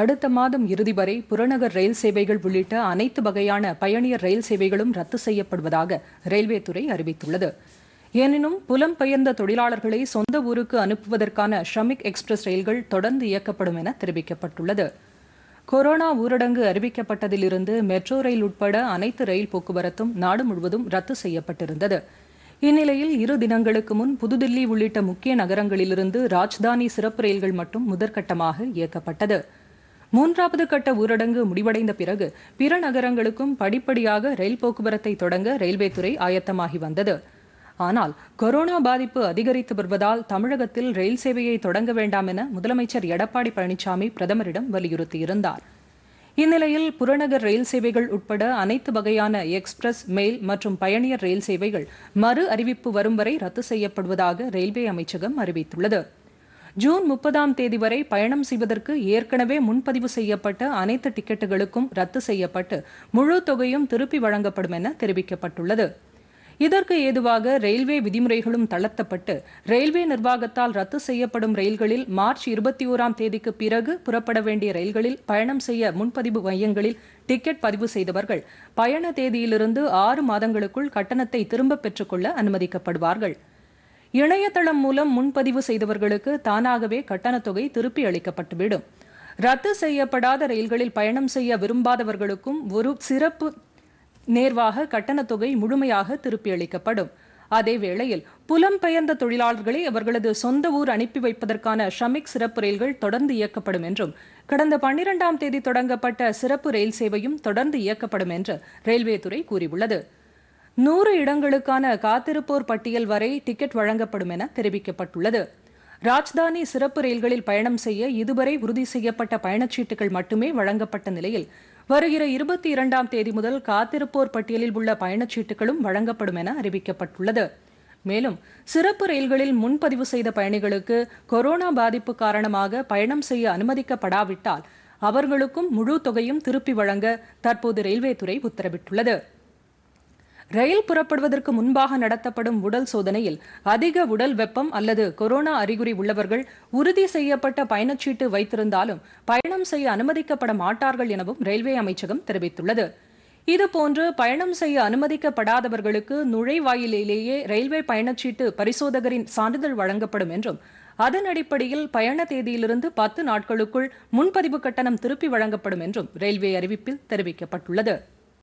அடுத்த மாதம் இறுதி வரை புறநகர் ரயில் சேவைகள் உள்ளிட்ட அனைத்து வகையான பயணியர் ரயில் சேவைகளும் ரத்து செய்யப்படுவதாக ரயில்வே துறை அறிவித்துள்ளது எனினும் புலம்பெயர்ந்த தொழிலாளர்களை சொந்த ஊருக்கு அனுப்புவதற்கான ஷ்ரமிக் எக்ஸ்பிரஸ் ரயில்கள் தொடர்ந்து இயக்கப்படும் என தெரிவிக்கப்பட்டுள்ளது கொரோனா ஊரடங்கு அறிவிக்கப்பட்டதிலிருந்து மெட்ரோ ரயில் உட்பட அனைத்து ரயில் போக்குவரத்தும் நாடு முழுவதும் ரத்து செய்யப்பட்டிருந்தது இந்நிலையில் இரு தினங்களுக்கு முன் புதுதில்லி உள்ளிட்ட முக்கிய நகரங்களிலிருந்து ராஜ்தானி சிறப்பு ரயில்கள் மட்டும் முதற்கட்டமாக இயக்கப்பட்டது மூன்றாவது கட்ட ஊரடங்கு முடிவடைந்த பிறகு பிற நகரங்களுக்கும் படிப்படியாக ரயில் போக்குவரத்தை தொடங்க ரயில்வே துறை ஆயத்தமாகி வந்தது ஆனால் கொரோனா பாதிப்பு அதிகரித்து வருவதால் தமிழகத்தில் ரயில் சேவையை தொடங்க வேண்டாம் என முதலமைச்சர் எடப்பாடி பழனிசாமி பிரதமரிடம் வலியுறுத்தியிருந்தார் இந்நிலையில் புறநகர் ரயில் சேவைகள் உட்பட அனைத்து வகையான எக்ஸ்பிரஸ் மெயில் மற்றும் பயணியர் ரயில் சேவைகள் மறு அறிவிப்பு வரும் வரை ரத்து செய்யப்படுவதாக ரயில்வே அமைச்சகம் அறிவித்துள்ளது ஜூன் முப்பதாம் தேதி வரை பயணம் செய்வதற்கு ஏற்கனவே முன்பதிவு செய்யப்பட்ட அனைத்து டிக்கெட்டுகளுக்கும் ரத்து செய்யப்பட்டு முழு தொகையும் திருப்பி வழங்கப்படும் என தெரிவிக்கப்பட்டுள்ளது இதற்கு ஏதுவாக ரயில்வே விதிமுறைகளும் தளர்த்தப்பட்டு ரயில்வே நிர்வாகத்தால் ரத்து செய்யப்படும் ரயில்களில் மார்ச் இருபத்தி ஓராம் தேதிக்கு பிறகு புறப்பட வேண்டிய ரயில்களில் பயணம் செய்ய முன்பதிவு மையங்களில் டிக்கெட் பதிவு செய்தவர்கள் பயண தேதியிலிருந்து ஆறு மாதங்களுக்குள் கட்டணத்தை திரும்பப் பெற்றுக்கொள்ள அனுமதிக்கப்படுவார்கள் இணையதளம் மூலம் முன்பதிவு செய்தவர்களுக்கு தானாகவே கட்டணத்தொகை திருப்பி அளிக்கப்பட்டுவிடும் ரத்து செய்யப்படாத ரயில்களில் பயணம் செய்ய விரும்பாதவர்களுக்கும் ஒரு சிறப்பு நேர்வாக கட்டணத்தொகை முழுமையாக திருப்பி அளிக்கப்படும் அதே வேளையில் புலம்பெயர்ந்த தொழிலாளர்களை அவர்களது சொந்த ஊர் அனுப்பி வைப்பதற்கான ஷமிக் சிறப்பு ரயில்கள் தொடர்ந்து இயக்கப்படும் என்றும் கடந்த பன்னிரெண்டாம் தேதி தொடங்கப்பட்ட சிறப்பு ரயில் சேவையும் தொடர்ந்து இயக்கப்படும் என்று ரயில்வே துறை கூறியுள்ளது நூறு இடங்களுக்கான காத்திருப்போர் பட்டியல் வரை டிக்கெட் வழங்கப்படும் என தெரிவிக்கப்பட்டுள்ளது ராஜ்தானி சிறப்பு ரயில்களில் பயணம் செய்ய இதுவரை உறுதி செய்யப்பட்ட பயணச்சீட்டுகள் மட்டுமே வழங்கப்பட்ட நிலையில் வருகிற இருபத்தி இரண்டாம் தேதி முதல் காத்திருப்போர் பட்டியலில் உள்ள பயணச்சீட்டுகளும் வழங்கப்படும் என அறிவிக்கப்பட்டுள்ளது மேலும் சிறப்பு ரயில்களில் முன்பதிவு செய்த பயணிகளுக்கு கொரோனா பாதிப்பு காரணமாக பயணம் செய்ய அனுமதிக்கப்படாவிட்டால் அவர்களுக்கும் முழு தொகையும் திருப்பி வழங்க தற்போது ரயில்வே துறை உத்தரவிட்டுள்ளது ரயில் புறப்படுவதற்கு முன்பாக நடத்தப்படும் உடல் சோதனையில் அதிக உடல் வெப்பம் அல்லது கொரோனா அறிகுறி உள்ளவர்கள் உறுதி செய்யப்பட்ட பயணச்சீட்டு வைத்திருந்தாலும் பயணம் செய்ய அனுமதிக்கப்பட மாட்டார்கள் எனவும் ரயில்வே அமைச்சகம் தெரிவித்துள்ளது இதுபோன்று பயணம் செய்ய அனுமதிக்கப்படாதவர்களுக்கு நுழைவாயிலேயே ரயில்வே பயணச்சீட்டு பரிசோதகரின் சான்றிதழ் வழங்கப்படும் என்றும் அதன் அடிப்படையில் பயண தேதியிலிருந்து பத்து நாட்களுக்குள் முன்பதிவு கட்டணம் திருப்பி வழங்கப்படும் என்றும் ரயில்வே அறிவிப்பில் தெரிவிக்கப்பட்டுள்ளது